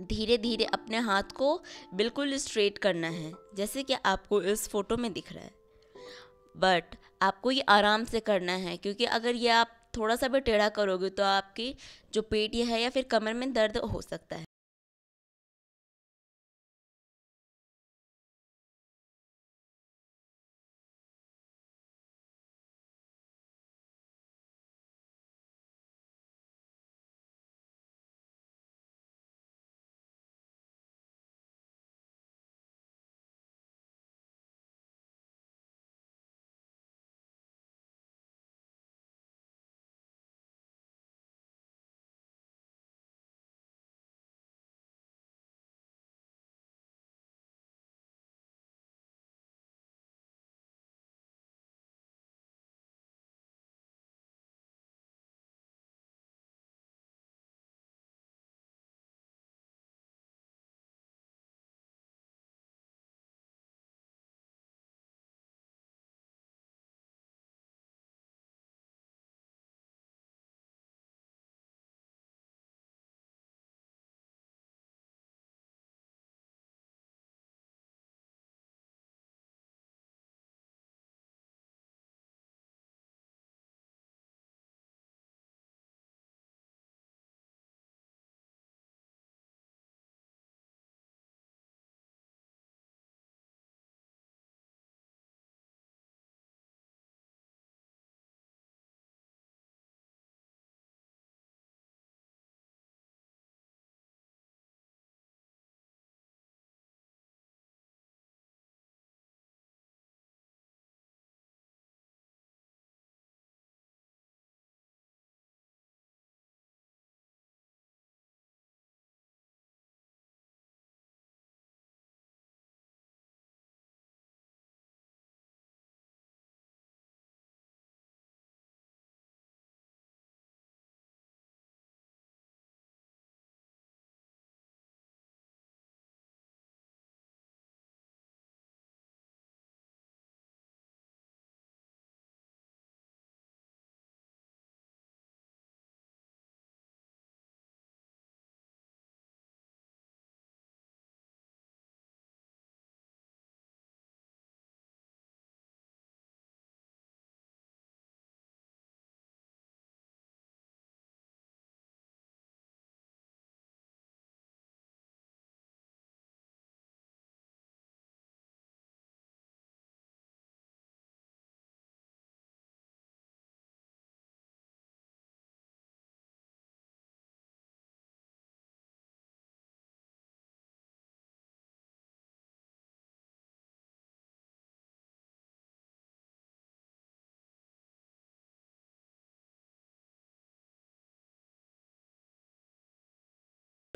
धीरे धीरे अपने हाथ को बिल्कुल स्ट्रेट करना है जैसे कि आपको इस फोटो में दिख रहा है बट आपको ये आराम से करना है क्योंकि अगर ये आप थोड़ा सा भी टेढ़ा करोगे तो आपकी जो पेट है या फिर कमर में दर्द हो सकता है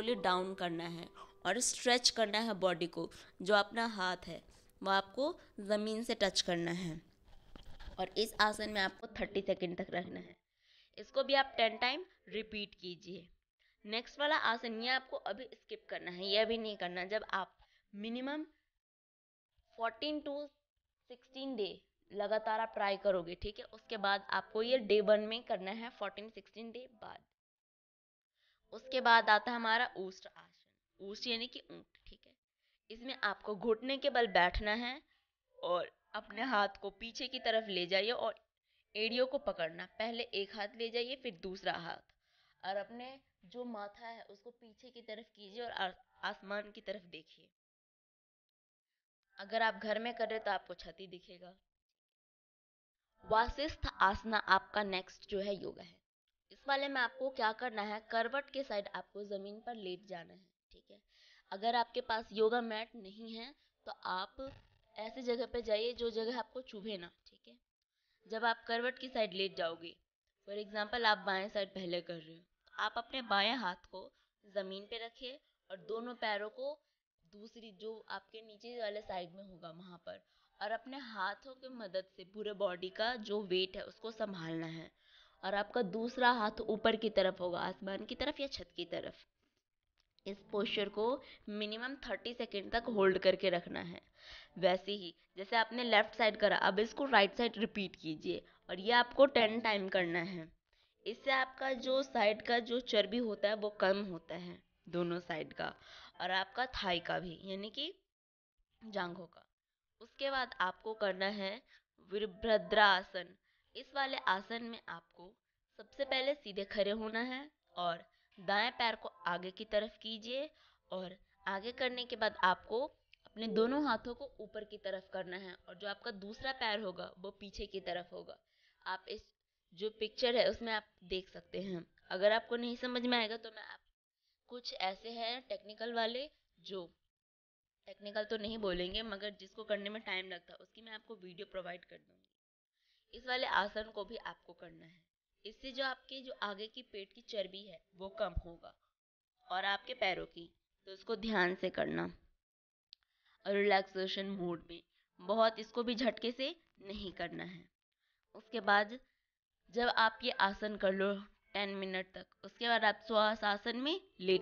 स्लोली डाउन करना है और स्ट्रेच करना है बॉडी को जो अपना हाथ है वह आपको ज़मीन से टच करना है और इस आसन में आपको थर्टी सेकेंड तक रहना है इसको भी आप टेन टाइम रिपीट कीजिए नेक्स्ट वाला आसन ये आपको अभी स्किप करना है यह भी नहीं करना जब आप minimum fourteen to sixteen day लगातार आप ट्राई करोगे ठीक है उसके बाद आपको ये डे वन में करना है फोर्टीन सिक्सटीन डे बाद उसके बाद आता है हमारा ऊष्ट आसन ऊष्ट यानी कि ऊँट ठीक है इसमें आपको घुटने के बल बैठना है और अपने हाथ को पीछे की तरफ ले जाइए और एड़ियों को पकड़ना पहले एक हाथ ले जाइए फिर दूसरा हाथ और अपने जो माथा है उसको पीछे की तरफ कीजिए और आसमान की तरफ देखिए अगर आप घर में कर रहे तो आपको छाती दिखेगा वासिस्थ आसना आपका नेक्स्ट जो है योगा है इस वाले में आपको क्या करना है करवट के साइड आपको ज़मीन पर लेट जाना है ठीक है अगर आपके पास योगा मैट नहीं है तो आप ऐसी जगह पे जाइए जो जगह आपको चुभे ना ठीक है जब आप करवट की साइड लेट जाओगे फॉर एग्ज़ाम्पल आप बाएं साइड पहले कर रहे हो तो आप अपने बाएं हाथ को ज़मीन पे रखिए और दोनों पैरों को दूसरी जो आपके नीचे वाले साइड में होगा वहाँ पर और अपने हाथों की मदद से पूरे बॉडी का जो वेट है उसको संभालना है और आपका दूसरा हाथ ऊपर की तरफ होगा आसमान की तरफ या छत की तरफ इस पोस्चर को मिनिमम थर्टी सेकेंड तक होल्ड करके रखना है वैसे ही जैसे आपने लेफ्ट साइड करा अब इसको राइट साइड रिपीट कीजिए और ये आपको टेन टाइम करना है इससे आपका जो साइड का जो चर्बी होता है वो कम होता है दोनों साइड का और आपका थाई का भी यानी कि जांघों का उसके बाद आपको करना है वीरभद्रासन इस वाले आसन में आपको सबसे पहले सीधे खड़े होना है और दाएं पैर को आगे की तरफ कीजिए और आगे करने के बाद आपको अपने दोनों हाथों को ऊपर की तरफ करना है और जो आपका दूसरा पैर होगा वो पीछे की तरफ होगा आप इस जो पिक्चर है उसमें आप देख सकते हैं अगर आपको नहीं समझ में आएगा तो मैं आप कुछ ऐसे हैं टेक्निकल वाले जो टेक्निकल तो नहीं बोलेंगे मगर जिसको करने में टाइम लगता है उसकी मैं आपको वीडियो प्रोवाइड कर दूँगी इस वाले आसन को भी आपको करना है इससे जो आपके जो आगे की पेट की चर्बी है वो कम होगा और आपके पैरों की तो इसको ध्यान से करना और रिलैक्सेशन मूड में बहुत इसको भी झटके से नहीं करना है उसके बाद जब आप ये आसन कर लो टेन मिनट तक उसके बाद आप श्वास आसन में लेट